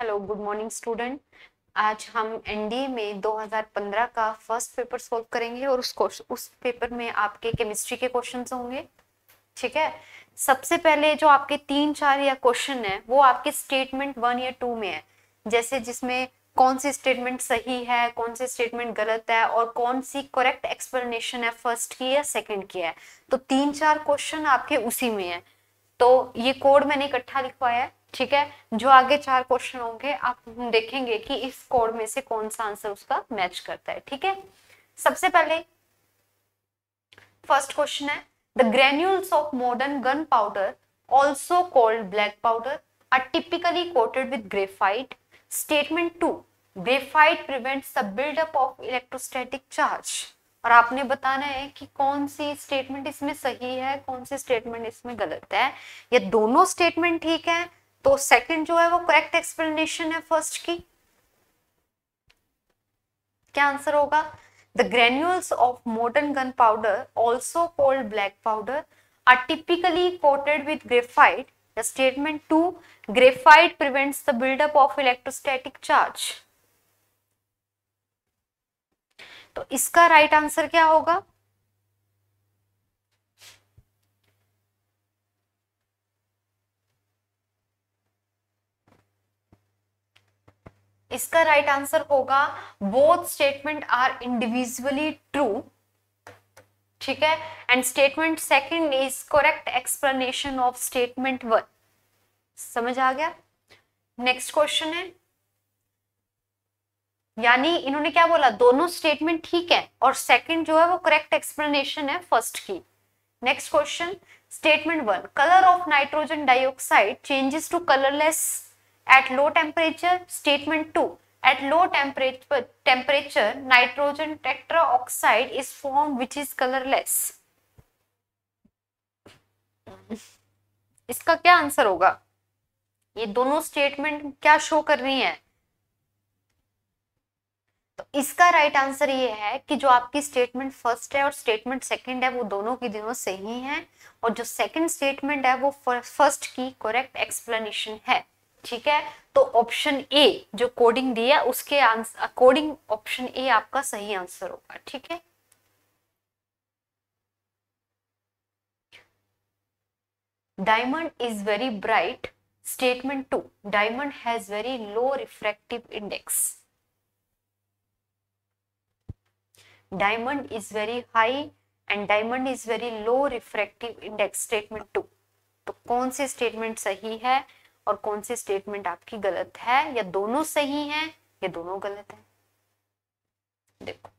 Hello good morning student आज हम NDA e में 2015 का फर्स्ट पेपर सॉल्व करेंगे और उस उस पेपर में आपके केमिस्ट्री के क्वेश्चंस होंगे ठीक है सबसे पहले जो आपके तीन चार या क्वेश्चन है वो आपके स्टेटमेंट वन या टू में है जैसे जिसमें कौन सी स्टेटमेंट सही है कौन सी स्टेटमेंट गलत है और कौन सी करेक्ट एक्सप्लेनेशन है फर्स्ट की या सेकेंड की है तो तीन चार क्वेश्चन आपके उसी में है तो ये कोड मैंने इकट्ठा लिखवाया है ठीक है जो आगे चार क्वेश्चन होंगे आप देखेंगे कि इस कोड में से कौन सा आंसर उसका मैच करता है ठीक है सबसे पहले फर्स्ट क्वेश्चन है the granules of modern gun powder also called black powder are typically coated with graphite statement two graphite prevent the buildup of electrostatic charge और आपने बताना है कि कौन सी स्टेटमेंट इसमें सही है कौन सी स्टेटमेंट इसमें गलत है या दोनों स्टेटमेंट ठीक है तो सेकंड जो है वो करेक्ट एक्सप्लेनेशन है फर्स्ट की क्या आंसर होगा the granules of modern gun powder also called black powder are typically coated with graphite statement two graphite prevents the buildup of electrostatic charge तो इसका राइट right आंसर क्या होगा इसका right right answer होगा both statement are individually true ठीक है and statement second is correct explanation of statement one समझ आ गया नेक्स्ट क्वेश्चन है यानी इन्होंने क्या बोला दोनों स्टेटमेंट ठीक है और सेकंड जो है वो करेक्ट एक्सप्लेनेशन है फर्स्ट की next question statement one colour of nitrogen dioxide changes to colourless low temperature statement two at low temperature temperature nitrogen nitrogen oxide is form which is colorless इसका क्या answer होगा ये दोनों statement क्या show कर रही है तो इसका राइट आंसर ये है कि जो आपकी स्टेटमेंट फर्स्ट है और स्टेटमेंट सेकंड है वो दोनों की दोनों सही है और जो सेकंड स्टेटमेंट है वो फर्स्ट की करेक्ट एक्सप्लेनेशन है ठीक है तो ऑप्शन ए जो कोडिंग दिया उसके आंसर अकॉर्डिंग ऑप्शन ए आपका सही आंसर होगा ठीक है diamond is very bright statement two diamond has very low refractive index diamond is very high and diamond is very low refractive index statement two तो कौन सी statement सही है और कौन सी स्टेटमेंट आपकी गलत है या दोनों सही है या दोनों गलत है देखो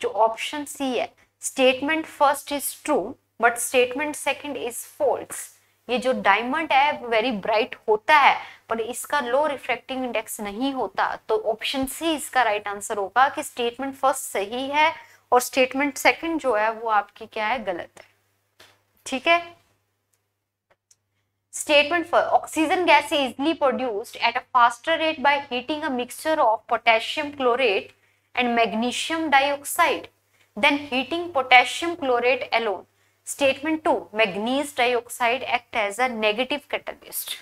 जो ऑप्शन सी है statement first is true but statement second is false ये जो डायमंड है वेरी ब्राइट होता है पर इसका लो रिफ्रेक्टिंग इंडेक्स नहीं होता तो ऑप्शन सी इसका राइट right आंसर होगा कि स्टेटमेंट फर्स्ट सही है और स्टेटमेंट सेकंड जो है वो आपकी क्या है गलत है ठीक है Statement for oxygen gas is easily produced at a faster rate by heating a mixture of potassium chlorate and magnesium dioxide than heating potassium chlorate alone. Statement 2. Magnesium dioxide act as a negative catalyst.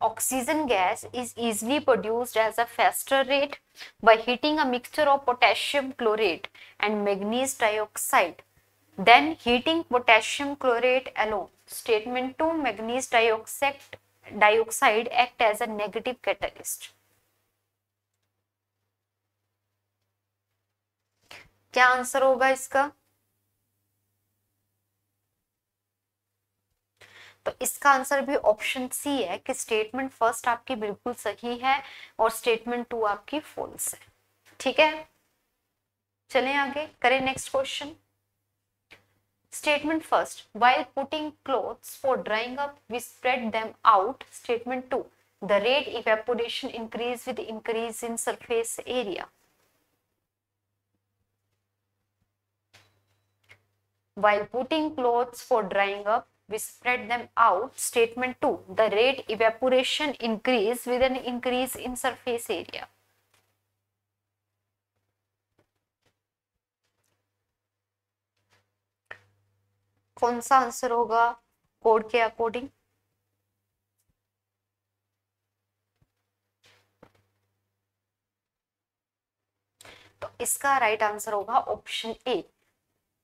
oxygen gas is easily produced as a faster rate by heating a mixture of potassium chlorate and magnesium dioxide then heating potassium chlorate alone. Statement 2 magnesium dioxide, dioxide act as a negative catalyst. क्या answer होगा इसका तो इसका answer भी option C है कि statement first आपकी बिल्कुल सही है और स्टेटमेंट टू आपकी फॉल्स है ठीक है चले आगे करें next question statement first while putting cloth for drying up we spread them out statement two the rate evaporation increase with increase in surface area while putting cloth for drying up we spread them out. Statement 2. The rate evaporation increase with an increase in surface area. कौन सा answer होगा code के according तो इसका right answer होगा option A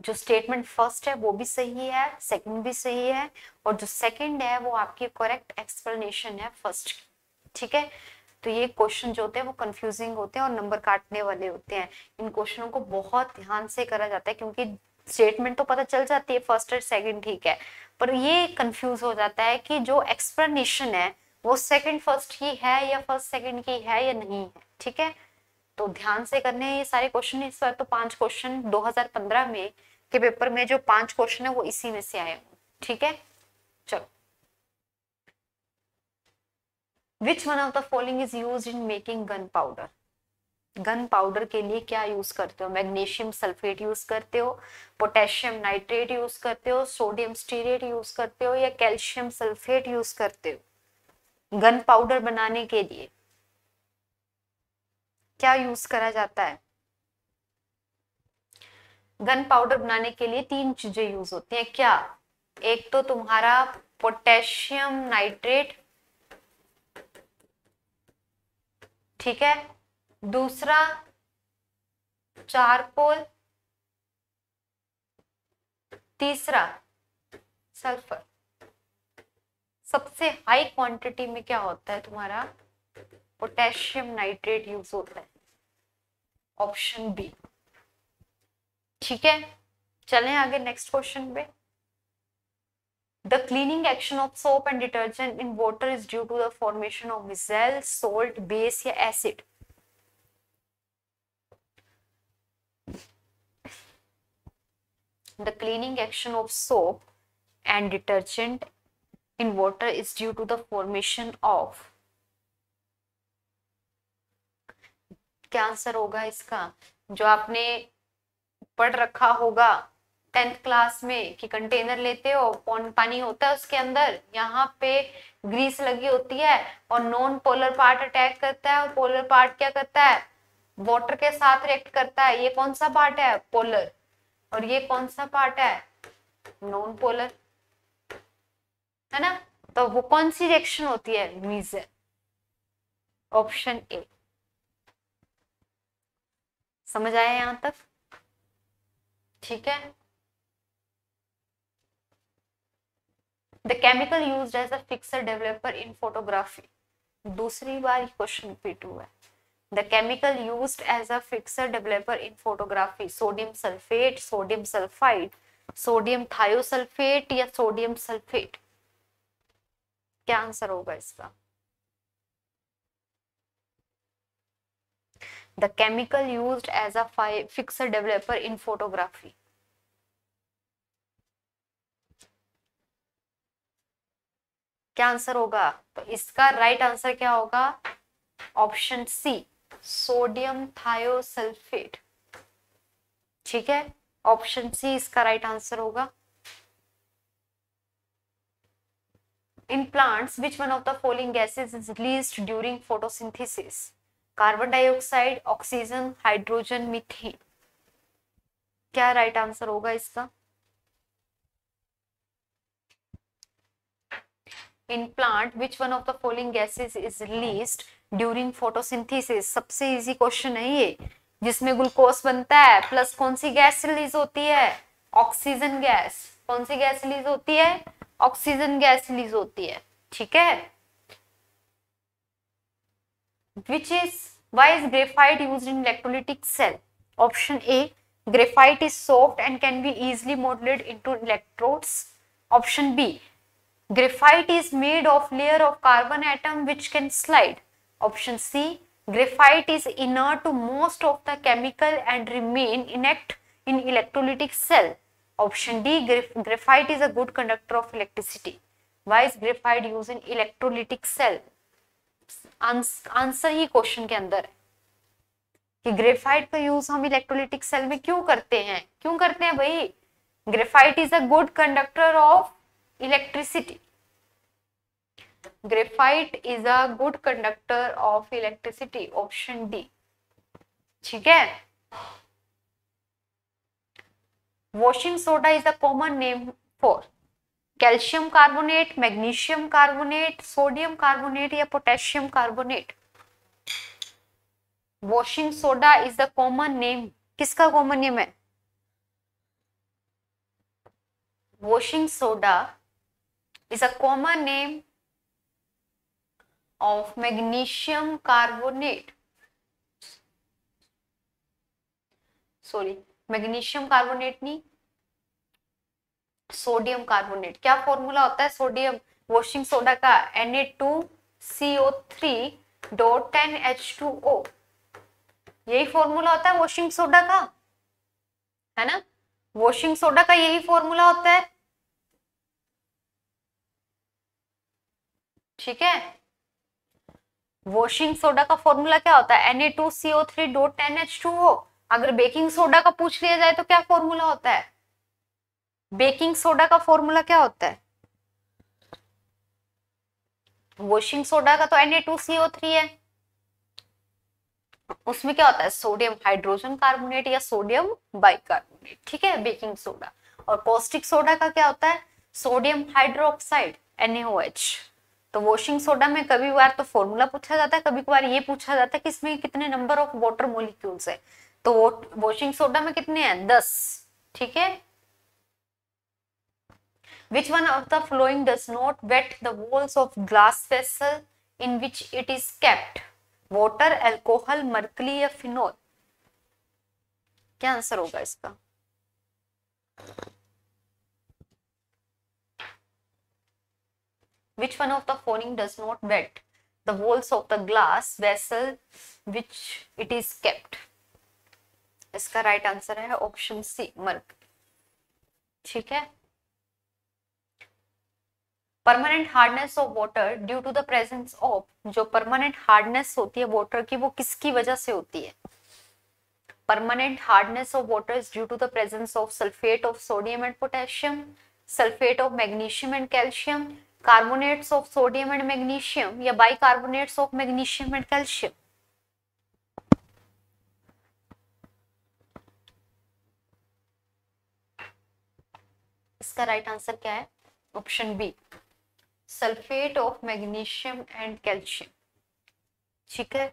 जो statement first है वो भी सही है सेकंड भी सही है और जो सेकंड है वो आपकी करेक्ट एक्सप्लेनेशन है फर्स्ट ठीक है तो ये क्वेश्चन जो होते हैं वो कंफ्यूजिंग होते हैं और नंबर काटने वाले होते हैं इन क्वेश्चनों को बहुत ध्यान से करा जाता है क्योंकि स्टेटमेंट तो पता चल जाती है फर्स्ट और सेकंड ठीक है पर ये कंफ्यूज हो जाता है कि जो एक्सप्लेनेशन है वो सेकंड फर्स्ट की है या फर्स्ट सेकंड की है या नहीं है ठीक है तो ध्यान से करने ये सारे क्वेश्चन इस बार तो पांच क्वेश्चन 2015 में के पेपर में जो पांच क्वेश्चन है वो इसी में से आए ठीक है चलो which one of the following is use in making gun powder gun powder के लिए क्या यूज करते हो मैग्नीशियम सल्फेट यूज करते हो पोटेशियम नाइट्रेट यूज करते हो सोडियम स्टीरेट यूज करते हो या कैल्शियम सल्फेट यूज करते हो गन पाउडर बनाने के लिए क्या यूज करा जाता है गन पाउडर बनाने के लिए तीन चीजें यूज होती हैं क्या एक तो तुम्हारा पोटेशियम नाइट्रेट ठीक है दूसरा चारकोल तीसरा सल्फर सबसे हाई क्वांटिटी में क्या होता है तुम्हारा पोटेशियम नाइट्रेट यूज होता है ऑप्शन बी ठीक है चलें आगे नेक्स्ट क्वेश्चन पे the cleaning action of soap and detergent in water is due to the formation of micelle salt base या acid the cleaning action of soap and detergent in water is due to the formation of क्या answer होगा इसका जो आपने पढ़ रखा होगा tenth class में कि कंटेनर लेते हो पानी होता है उसके अंदर यहाँ पे ग्रीस लगी होती है और नॉन पोलर पार्ट अटैक करता है और पोलर पार्ट क्या करता है वाटर के साथ रिएक्ट करता है ये कौन सा पार्ट है पोलर और ये कौन सा पार्ट है नॉन पोलर है ना तो वो कौन सी रिएक्शन होती है ऑप्शन ए समझ आया यहां तक ठीक है the chemical use as a fixer developer in photography दूसरी बार क्वेश्चन रिपीट हुआ है the chemical use as a fixer developer in photography sodium sulphate sodium sulphide sodium thiosulphate या सोडियम सल्फेट क्या आंसर होगा इसका the chemical use as a fixer developer in photography क्या answer होगा तो इसका राइट right आंसर क्या होगा ऑप्शन सी सोडियम थायोसल्फेट ठीक है ऑप्शन सी इसका राइट right आंसर होगा in plants which one of the following gases is release during photosynthesis carbon dioxide oxygen hydrogen methane क्या राइट आंसर होगा इसका in plant which one of the following gases is released during photosynthesis सबसे easy question है ये जिसमें glucose बनता है plus कौन सी गैस रिलीज होती है ऑक्सीजन गैस कौन सी गैस रिलीज होती है ऑक्सीजन गैस रिलीज होती है ठीक है which is why is graphite used in electrolytic cell? Option A, graphite is soft and can be easily molded into electrodes. Option B, graphite is made of layer of carbon atom which can slide. Option C, graphite is inert to most of the chemical and remain inert in electrolytic cell. Option D, graph graphite is a good conductor of electricity. Why is graphite used in electrolytic cell? Answer ही question के अंदर है कि graphite का use हम electrolytic cell में क्यों करते हैं क्यों करते हैं भाई graphite is a good conductor of electricity graphite is a good conductor of electricity option D ठीक है washing soda is a common name for calcium carbonate magnesium carbonate sodium carbonate या potassium carbonate washing soda is the common name किसका common name है washing soda is a common name of magnesium carbonate sorry magnesium carbonate नहीं sodium carbonate क्या formula होता है sodium washing soda का N A two C O three dot ten H two O यही formula होता है washing soda का है ना वॉशिंग सोडा का यही फॉर्मूला होता है ठीक है वॉशिंग सोडा का फॉर्मूला क्या होता है N A two C O three dot ten H two O अगर बेकिंग सोडा का पूछ लिया जाए तो क्या फॉर्मूला होता है बेकिंग सोडा का फॉर्मूला क्या होता है वॉशिंग सोडा का तो Na2CO3 है उसमें क्या होता है सोडियम हाइड्रोजन कार्बोनेट या सोडियम बाइकार्बोनेट ठीक है बेकिंग सोडा और पौष्टिक सोडा का क्या होता है सोडियम हाइड्रोक्साइड NaOH तो वॉशिंग सोडा में कभी बार तो फॉर्मूला पूछा जाता है कभी कभार ये पूछा जाता है कि इसमें कितने नंबर ऑफ वॉटर मोलिक्यूल्स है तो वॉशिंग सोडा में कितने हैं दस ठीक है Which one of the following does not wet the walls of glass vessel in which it is kept? Water, alcohol, mercury or phenol क्या आंसर होगा इसका Which one of the following does not wet the walls of the glass vessel which it is kept? इसका right right answer है option C मर्क ठीक है permanent hardness of water due to the presence of जो permanent hardness होती है water की वो किसकी वजह से होती है permanent hardness of water is due to the presence of sulphate of sodium and potassium sulphate of magnesium and calcium carbonates of sodium and magnesium या bicarbonates of magnesium and calcium इसका right right answer क्या है option B sulphate of magnesium and calcium ठीक है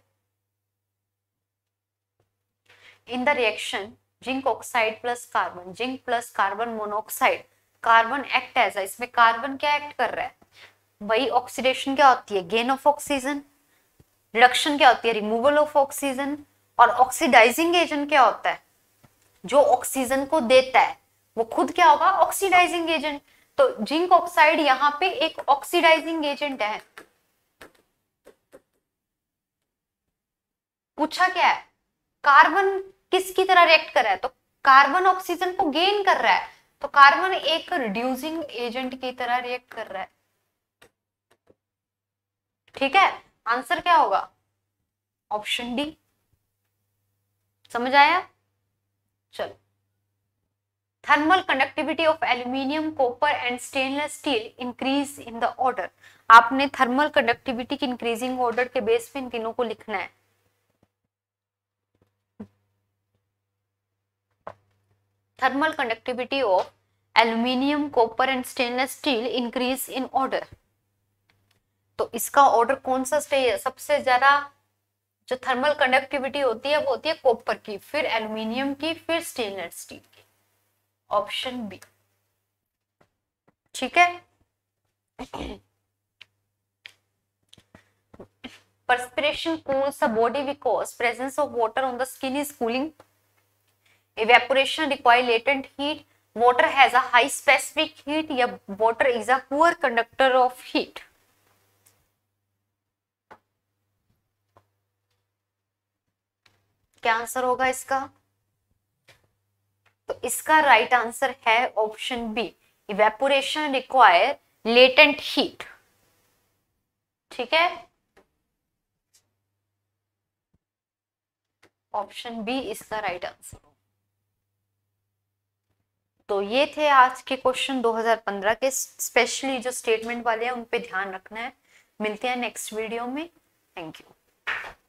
in the reaction zinc oxide plus carbon zinc plus carbon monoxide carbon act as इसमें carbon क्या act कर रहा है वही ऑक्सीडेशन क्या होती है गेन ऑफ ऑक्सीजन रिडक्शन क्या होती है रिमूवल ऑफ ऑक्सीजन और ऑक्सीडाइजिंग एजेंट क्या होता है जो ऑक्सीजन को देता है वो खुद क्या होगा ऑक्सीडाइजिंग एजेंट तो जिंक ऑक्साइड यहां पे एक ऑक्सीडाइजिंग एजेंट है पूछा क्या है कार्बन किसकी तरह रिएक्ट कर रहा है तो कार्बन ऑक्सीजन को गेन कर रहा है तो कार्बन एक रिड्यूसिंग एजेंट की तरह रिएक्ट कर रहा है ठीक है आंसर क्या होगा ऑप्शन डी समझ आया चलो thermal conductivity of aluminium copper and stainless steel increase in the order आपने थर्मल कंडक्टिविटी की इंक्रीजिंग ऑर्डर के बेस पे इन तीनों को लिखना है thermal conductivity of aluminium copper and stainless steel increase in order तो इसका ऑर्डर कौन सा सही है सबसे ज्यादा जो थर्मल कंडक्टिविटी होती है वो होती है कॉपर की फिर एल्यूमिनियम की फिर स्टेनलेस स्टील ऑप्शन बी ठीक है perspiration cools the body because presence of water on the skin is cooling evaporation require latent heat water has a high specific heat yeah water is a poor conductor of heat क्या answer होगा इसका इसका right answer है option B evaporation require latent heat ठीक है option B इसका right answer तो ये थे आज के क्वेश्चन 2015 के स्पेशली जो स्टेटमेंट वाले हैं उन पे ध्यान रखना है मिलते हैं नेक्स्ट वीडियो में थैंक यू